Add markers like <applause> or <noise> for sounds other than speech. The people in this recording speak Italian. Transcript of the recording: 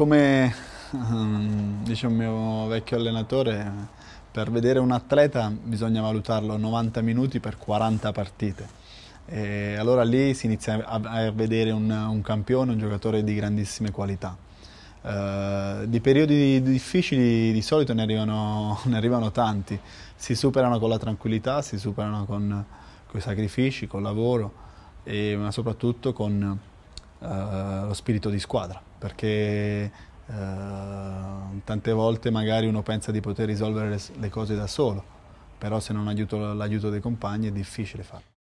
come ehm, dice un mio vecchio allenatore, per vedere un atleta bisogna valutarlo 90 minuti per 40 partite. E allora lì si inizia a, a vedere un, un, campione, un giocatore di grandissime qualità. Uh, di periodi difficili di solito ne arrivano, <laughs> ne arrivano, tanti, si superano con la tranquillità, si superano con, con i sacrifici, col lavoro, e, ma soprattutto con uh, lo spirito di squadra perché eh, tante volte magari uno pensa di poter risolvere le, le cose da solo, però se non aiuto l'aiuto dei compagni è difficile farlo.